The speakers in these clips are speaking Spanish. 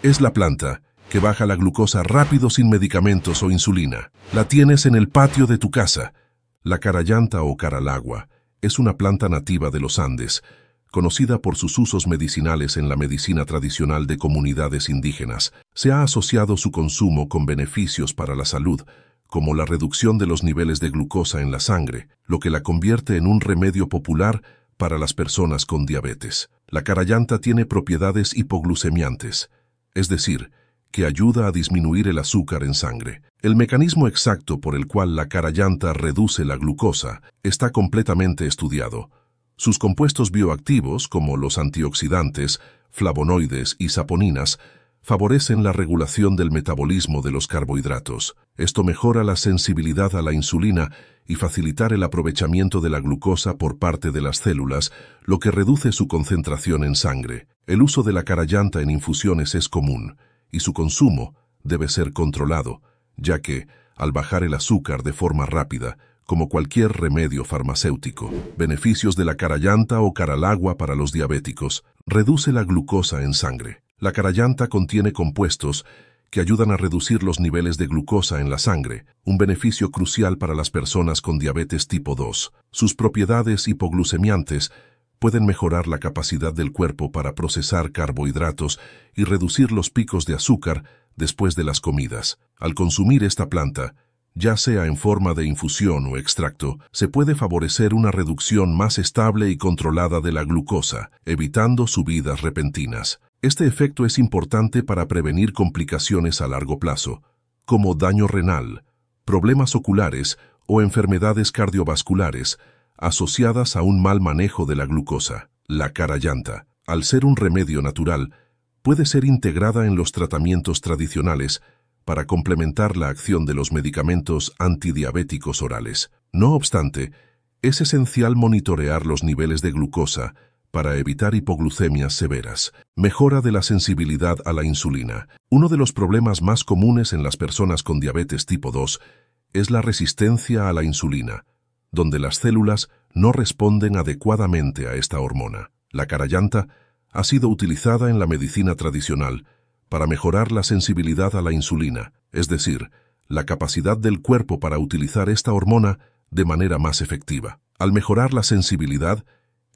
Es la planta que baja la glucosa rápido sin medicamentos o insulina. La tienes en el patio de tu casa. La carayanta o caralagua es una planta nativa de los Andes, conocida por sus usos medicinales en la medicina tradicional de comunidades indígenas. Se ha asociado su consumo con beneficios para la salud, como la reducción de los niveles de glucosa en la sangre, lo que la convierte en un remedio popular para las personas con diabetes. La carayanta tiene propiedades hipoglucemiantes, es decir, que ayuda a disminuir el azúcar en sangre. El mecanismo exacto por el cual la cara llanta reduce la glucosa está completamente estudiado. Sus compuestos bioactivos, como los antioxidantes, flavonoides y saponinas, favorecen la regulación del metabolismo de los carbohidratos. Esto mejora la sensibilidad a la insulina y facilitar el aprovechamiento de la glucosa por parte de las células, lo que reduce su concentración en sangre. El uso de la llanta en infusiones es común y su consumo debe ser controlado, ya que, al bajar el azúcar de forma rápida, como cualquier remedio farmacéutico. Beneficios de la llanta o caralagua para los diabéticos. Reduce la glucosa en sangre la carayanta contiene compuestos que ayudan a reducir los niveles de glucosa en la sangre, un beneficio crucial para las personas con diabetes tipo 2. Sus propiedades hipoglucemiantes pueden mejorar la capacidad del cuerpo para procesar carbohidratos y reducir los picos de azúcar después de las comidas. Al consumir esta planta, ya sea en forma de infusión o extracto, se puede favorecer una reducción más estable y controlada de la glucosa, evitando subidas repentinas. Este efecto es importante para prevenir complicaciones a largo plazo, como daño renal, problemas oculares o enfermedades cardiovasculares asociadas a un mal manejo de la glucosa. La cara llanta. al ser un remedio natural, puede ser integrada en los tratamientos tradicionales para complementar la acción de los medicamentos antidiabéticos orales. No obstante, es esencial monitorear los niveles de glucosa para evitar hipoglucemias severas. Mejora de la sensibilidad a la insulina. Uno de los problemas más comunes en las personas con diabetes tipo 2 es la resistencia a la insulina, donde las células no responden adecuadamente a esta hormona. La carayanta ha sido utilizada en la medicina tradicional para mejorar la sensibilidad a la insulina, es decir, la capacidad del cuerpo para utilizar esta hormona de manera más efectiva. Al mejorar la sensibilidad,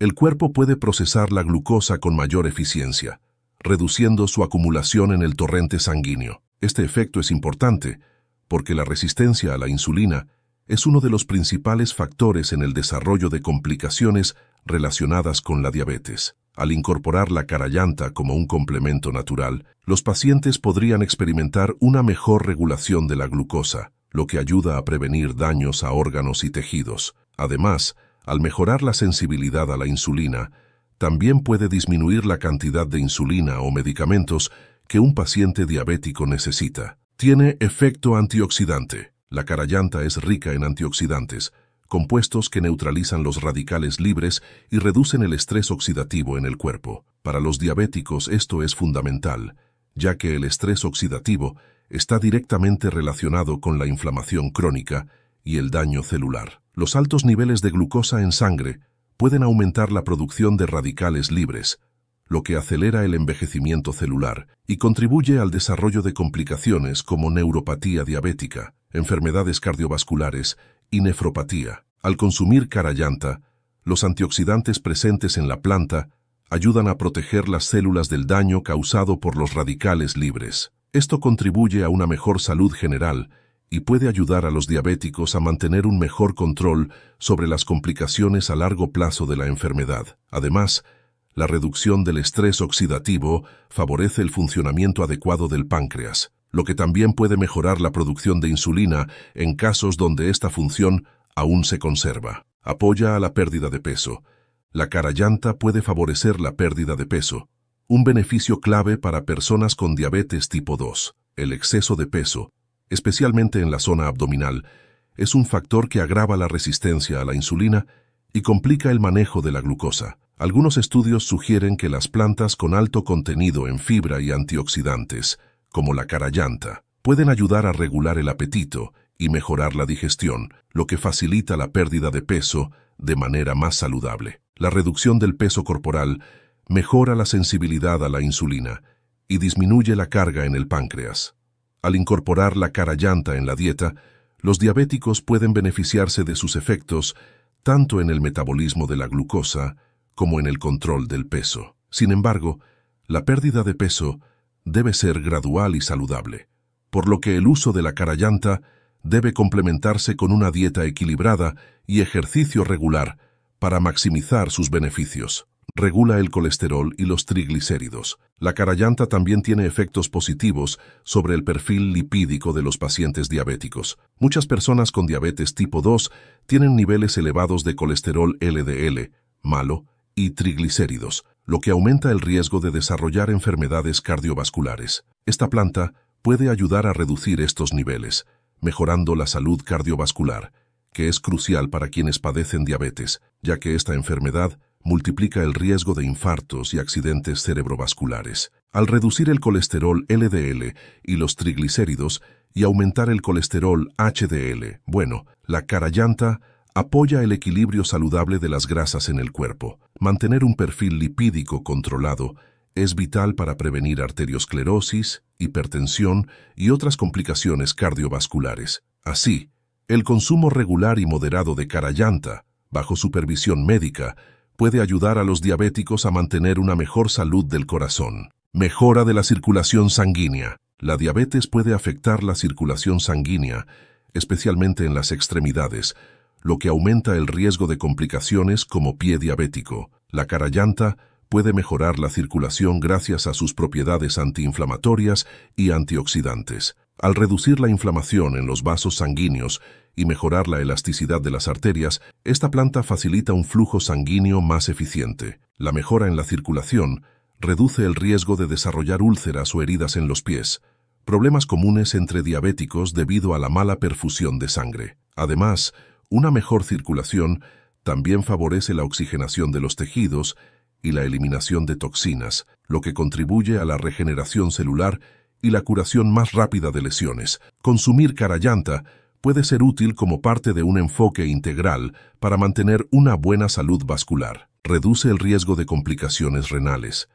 el cuerpo puede procesar la glucosa con mayor eficiencia, reduciendo su acumulación en el torrente sanguíneo. Este efecto es importante porque la resistencia a la insulina es uno de los principales factores en el desarrollo de complicaciones relacionadas con la diabetes. Al incorporar la carayanta como un complemento natural, los pacientes podrían experimentar una mejor regulación de la glucosa, lo que ayuda a prevenir daños a órganos y tejidos. Además, al mejorar la sensibilidad a la insulina, también puede disminuir la cantidad de insulina o medicamentos que un paciente diabético necesita. Tiene efecto antioxidante. La carayanta es rica en antioxidantes, compuestos que neutralizan los radicales libres y reducen el estrés oxidativo en el cuerpo. Para los diabéticos esto es fundamental, ya que el estrés oxidativo está directamente relacionado con la inflamación crónica y el daño celular. Los altos niveles de glucosa en sangre pueden aumentar la producción de radicales libres, lo que acelera el envejecimiento celular y contribuye al desarrollo de complicaciones como neuropatía diabética, enfermedades cardiovasculares y nefropatía. Al consumir llanta, los antioxidantes presentes en la planta ayudan a proteger las células del daño causado por los radicales libres. Esto contribuye a una mejor salud general y puede ayudar a los diabéticos a mantener un mejor control sobre las complicaciones a largo plazo de la enfermedad. Además, la reducción del estrés oxidativo favorece el funcionamiento adecuado del páncreas, lo que también puede mejorar la producción de insulina en casos donde esta función aún se conserva. Apoya a la pérdida de peso. La cara llanta puede favorecer la pérdida de peso, un beneficio clave para personas con diabetes tipo 2. El exceso de peso especialmente en la zona abdominal, es un factor que agrava la resistencia a la insulina y complica el manejo de la glucosa. Algunos estudios sugieren que las plantas con alto contenido en fibra y antioxidantes, como la llanta, pueden ayudar a regular el apetito y mejorar la digestión, lo que facilita la pérdida de peso de manera más saludable. La reducción del peso corporal mejora la sensibilidad a la insulina y disminuye la carga en el páncreas. Al incorporar la cara llanta en la dieta, los diabéticos pueden beneficiarse de sus efectos tanto en el metabolismo de la glucosa como en el control del peso. Sin embargo, la pérdida de peso debe ser gradual y saludable, por lo que el uso de la cara llanta debe complementarse con una dieta equilibrada y ejercicio regular para maximizar sus beneficios regula el colesterol y los triglicéridos. La carayanta también tiene efectos positivos sobre el perfil lipídico de los pacientes diabéticos. Muchas personas con diabetes tipo 2 tienen niveles elevados de colesterol LDL, malo, y triglicéridos, lo que aumenta el riesgo de desarrollar enfermedades cardiovasculares. Esta planta puede ayudar a reducir estos niveles, mejorando la salud cardiovascular, que es crucial para quienes padecen diabetes, ya que esta enfermedad multiplica el riesgo de infartos y accidentes cerebrovasculares. Al reducir el colesterol LDL y los triglicéridos y aumentar el colesterol HDL, bueno, la llanta apoya el equilibrio saludable de las grasas en el cuerpo. Mantener un perfil lipídico controlado es vital para prevenir arteriosclerosis, hipertensión y otras complicaciones cardiovasculares. Así, el consumo regular y moderado de llanta, bajo supervisión médica, puede ayudar a los diabéticos a mantener una mejor salud del corazón. Mejora de la circulación sanguínea. La diabetes puede afectar la circulación sanguínea, especialmente en las extremidades, lo que aumenta el riesgo de complicaciones como pie diabético. La cara llanta puede mejorar la circulación gracias a sus propiedades antiinflamatorias y antioxidantes. Al reducir la inflamación en los vasos sanguíneos y mejorar la elasticidad de las arterias, esta planta facilita un flujo sanguíneo más eficiente. La mejora en la circulación reduce el riesgo de desarrollar úlceras o heridas en los pies, problemas comunes entre diabéticos debido a la mala perfusión de sangre. Además, una mejor circulación también favorece la oxigenación de los tejidos y la eliminación de toxinas, lo que contribuye a la regeneración celular y la curación más rápida de lesiones. Consumir carayanta puede ser útil como parte de un enfoque integral para mantener una buena salud vascular. Reduce el riesgo de complicaciones renales.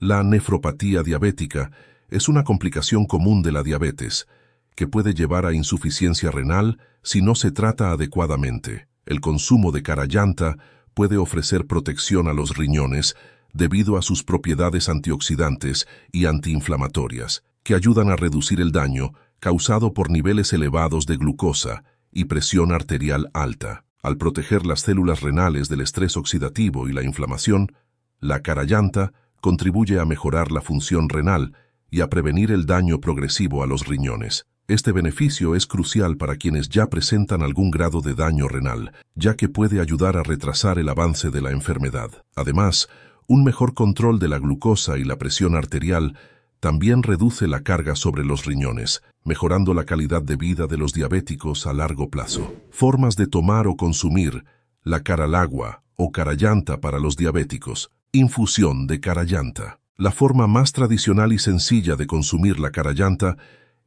La nefropatía diabética es una complicación común de la diabetes, que puede llevar a insuficiencia renal si no se trata adecuadamente. El consumo de llanta puede ofrecer protección a los riñones debido a sus propiedades antioxidantes y antiinflamatorias, que ayudan a reducir el daño causado por niveles elevados de glucosa y presión arterial alta. Al proteger las células renales del estrés oxidativo y la inflamación, la llanta contribuye a mejorar la función renal y a prevenir el daño progresivo a los riñones. Este beneficio es crucial para quienes ya presentan algún grado de daño renal, ya que puede ayudar a retrasar el avance de la enfermedad. Además, un mejor control de la glucosa y la presión arterial también reduce la carga sobre los riñones, mejorando la calidad de vida de los diabéticos a largo plazo. Formas de tomar o consumir la caralagua o llanta para los diabéticos. Infusión de llanta. La forma más tradicional y sencilla de consumir la llanta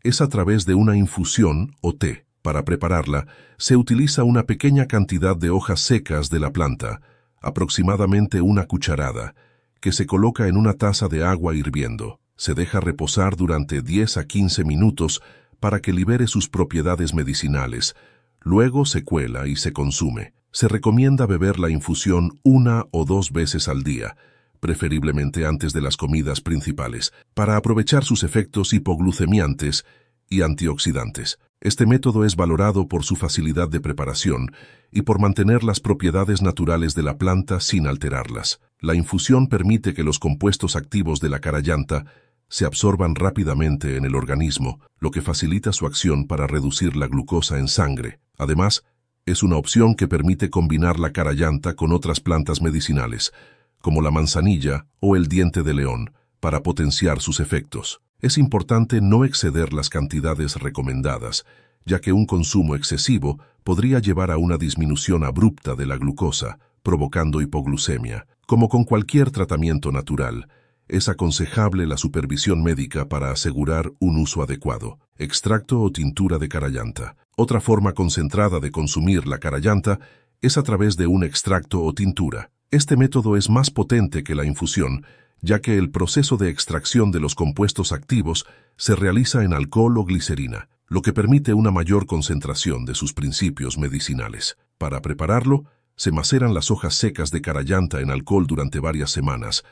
es a través de una infusión o té. Para prepararla, se utiliza una pequeña cantidad de hojas secas de la planta, aproximadamente una cucharada, que se coloca en una taza de agua hirviendo. Se deja reposar durante 10 a 15 minutos para que libere sus propiedades medicinales. Luego se cuela y se consume. Se recomienda beber la infusión una o dos veces al día, preferiblemente antes de las comidas principales, para aprovechar sus efectos hipoglucemiantes y antioxidantes. Este método es valorado por su facilidad de preparación y por mantener las propiedades naturales de la planta sin alterarlas. La infusión permite que los compuestos activos de la llanta se absorban rápidamente en el organismo, lo que facilita su acción para reducir la glucosa en sangre. Además, es una opción que permite combinar la llanta con otras plantas medicinales, como la manzanilla o el diente de león, para potenciar sus efectos. Es importante no exceder las cantidades recomendadas, ya que un consumo excesivo podría llevar a una disminución abrupta de la glucosa, provocando hipoglucemia. Como con cualquier tratamiento natural, es aconsejable la supervisión médica para asegurar un uso adecuado. Extracto o tintura de carayanta. Otra forma concentrada de consumir la carayanta es a través de un extracto o tintura. Este método es más potente que la infusión, ya que el proceso de extracción de los compuestos activos se realiza en alcohol o glicerina, lo que permite una mayor concentración de sus principios medicinales. Para prepararlo, se maceran las hojas secas de carayanta en alcohol durante varias semanas,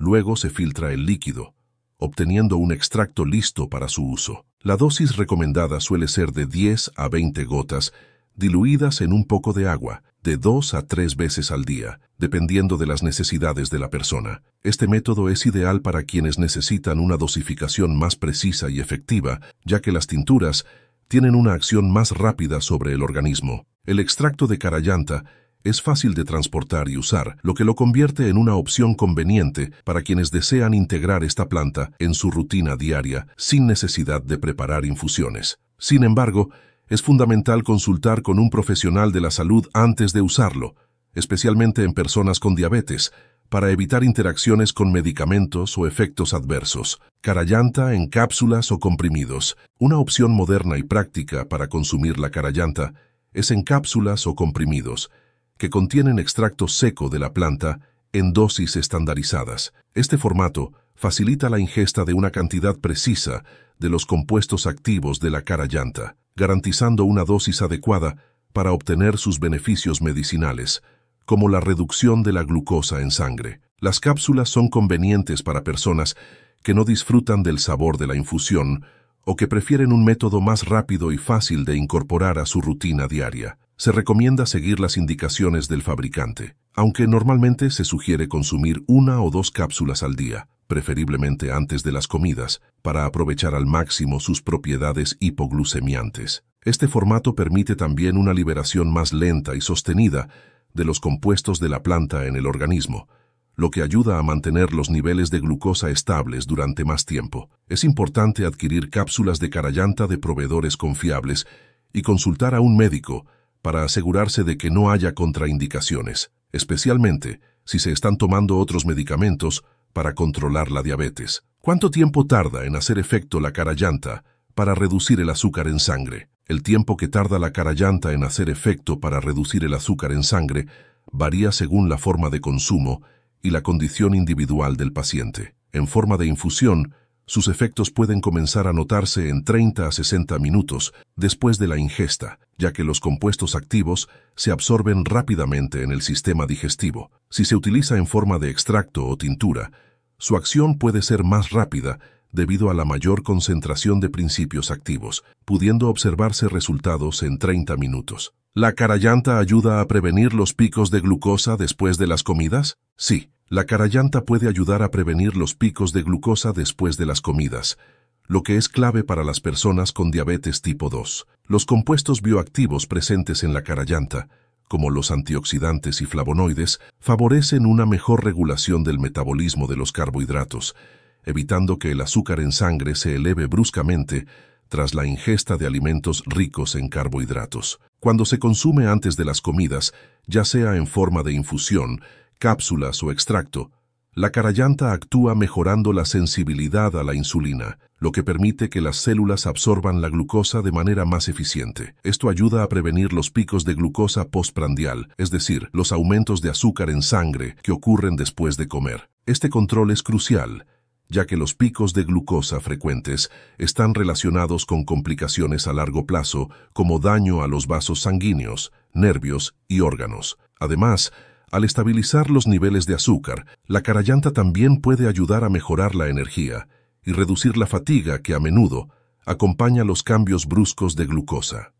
Luego se filtra el líquido, obteniendo un extracto listo para su uso. La dosis recomendada suele ser de 10 a 20 gotas, diluidas en un poco de agua, de 2 a tres veces al día, dependiendo de las necesidades de la persona. Este método es ideal para quienes necesitan una dosificación más precisa y efectiva, ya que las tinturas tienen una acción más rápida sobre el organismo. El extracto de carayanta es fácil de transportar y usar, lo que lo convierte en una opción conveniente para quienes desean integrar esta planta en su rutina diaria sin necesidad de preparar infusiones. Sin embargo, es fundamental consultar con un profesional de la salud antes de usarlo, especialmente en personas con diabetes, para evitar interacciones con medicamentos o efectos adversos. llanta en cápsulas o comprimidos. Una opción moderna y práctica para consumir la carayanta es en cápsulas o comprimidos, que contienen extracto seco de la planta en dosis estandarizadas. Este formato facilita la ingesta de una cantidad precisa de los compuestos activos de la cara llanta, garantizando una dosis adecuada para obtener sus beneficios medicinales, como la reducción de la glucosa en sangre. Las cápsulas son convenientes para personas que no disfrutan del sabor de la infusión o que prefieren un método más rápido y fácil de incorporar a su rutina diaria se recomienda seguir las indicaciones del fabricante, aunque normalmente se sugiere consumir una o dos cápsulas al día, preferiblemente antes de las comidas, para aprovechar al máximo sus propiedades hipoglucemiantes. Este formato permite también una liberación más lenta y sostenida de los compuestos de la planta en el organismo, lo que ayuda a mantener los niveles de glucosa estables durante más tiempo. Es importante adquirir cápsulas de carayanta de proveedores confiables y consultar a un médico para asegurarse de que no haya contraindicaciones, especialmente si se están tomando otros medicamentos para controlar la diabetes. ¿Cuánto tiempo tarda en hacer efecto la cara llanta para reducir el azúcar en sangre? El tiempo que tarda la cara llanta en hacer efecto para reducir el azúcar en sangre varía según la forma de consumo y la condición individual del paciente. En forma de infusión, sus efectos pueden comenzar a notarse en 30 a 60 minutos después de la ingesta, ya que los compuestos activos se absorben rápidamente en el sistema digestivo. Si se utiliza en forma de extracto o tintura, su acción puede ser más rápida debido a la mayor concentración de principios activos, pudiendo observarse resultados en 30 minutos. ¿La carayanta ayuda a prevenir los picos de glucosa después de las comidas? Sí, la carayanta puede ayudar a prevenir los picos de glucosa después de las comidas, lo que es clave para las personas con diabetes tipo 2. Los compuestos bioactivos presentes en la carayanta, como los antioxidantes y flavonoides, favorecen una mejor regulación del metabolismo de los carbohidratos, evitando que el azúcar en sangre se eleve bruscamente tras la ingesta de alimentos ricos en carbohidratos. Cuando se consume antes de las comidas, ya sea en forma de infusión, cápsulas o extracto, la carayanta actúa mejorando la sensibilidad a la insulina, lo que permite que las células absorban la glucosa de manera más eficiente. Esto ayuda a prevenir los picos de glucosa postprandial, es decir, los aumentos de azúcar en sangre que ocurren después de comer. Este control es crucial, ya que los picos de glucosa frecuentes están relacionados con complicaciones a largo plazo, como daño a los vasos sanguíneos, nervios y órganos. Además, al estabilizar los niveles de azúcar, la carayanta también puede ayudar a mejorar la energía y reducir la fatiga que a menudo acompaña los cambios bruscos de glucosa.